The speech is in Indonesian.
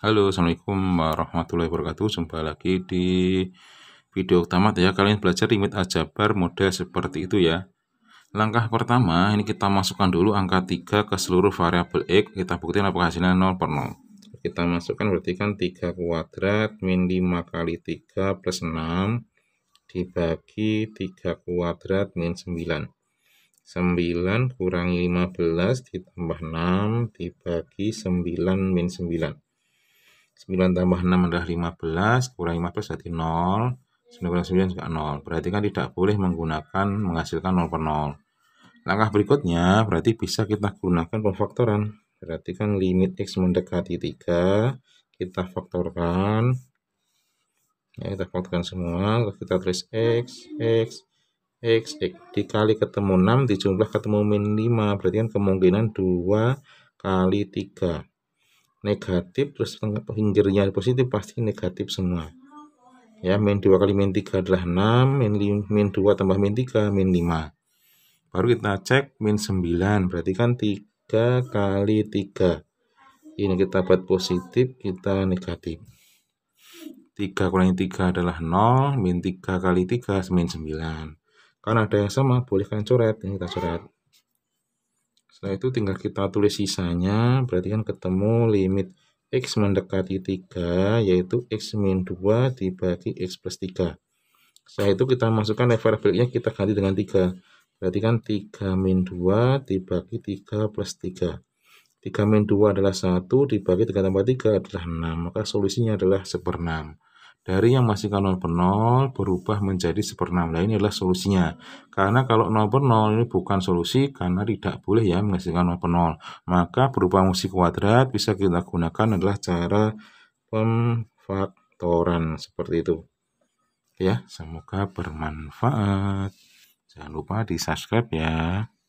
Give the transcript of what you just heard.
Halo, Assalamualaikum warahmatullahi wabarakatuh. Jumpa lagi di video utama ya. Kalian belajar limit aljabar model seperti itu ya. Langkah pertama, ini kita masukkan dulu angka 3 ke seluruh variabel X. Kita buktikan apakah hasilnya 0 per 0. Kita masukkan berarti kan 3 kuadrat min 5 kali 3 plus 6 dibagi 3 kuadrat min 9. 9 kurangi 15 ditambah 6 dibagi 9 min 9. 9 tambah 6 adalah 15, kurang 15 berarti 0. 9 kurang 9 juga 0. Berarti kan tidak boleh menggunakan menghasilkan 0 per 0. Langkah berikutnya berarti bisa kita gunakan pemfaktoran. Berarti kan limit X mendekati 3, kita faktorkan. Ya, kita faktorkan semua, kita tulis X, X, X, X. Dikali ketemu 6, dijumlah ketemu min 5. Berarti kan kemungkinan 2 kali 3 negatif terus tengah pinggirnya positif pasti negatif semua ya min 2 kali min 3 adalah 6 min, min 2 tambah min 3 min 5 baru kita cek min 9 berarti kan 3 kali 3 ini kita buat positif kita negatif 3 kurangi 3 adalah 0 min 3 kali 3 min 9 karena ada yang sama boleh kalian coret ini kita coret setelah itu tinggal kita tulis sisanya, berarti kan ketemu limit X mendekati 3, yaitu X min 2 dibagi X plus 3. Setelah itu kita masukkan variabelnya kita ganti dengan 3. Berarti kan 3 min 2 dibagi 3 plus 3. 3 min 2 adalah 1, dibagi 3 tambah 3 adalah 6. Maka solusinya adalah 1 6. Dari yang masih kanon per 0 berubah menjadi 6. Nah ini adalah solusinya. Karena kalau 0 per 0 ini bukan solusi karena tidak boleh ya menghasilkan 0 per 0. Maka berupa musik kuadrat bisa kita gunakan adalah cara pemfaktoran seperti itu. Ya, semoga bermanfaat. Jangan lupa di subscribe ya.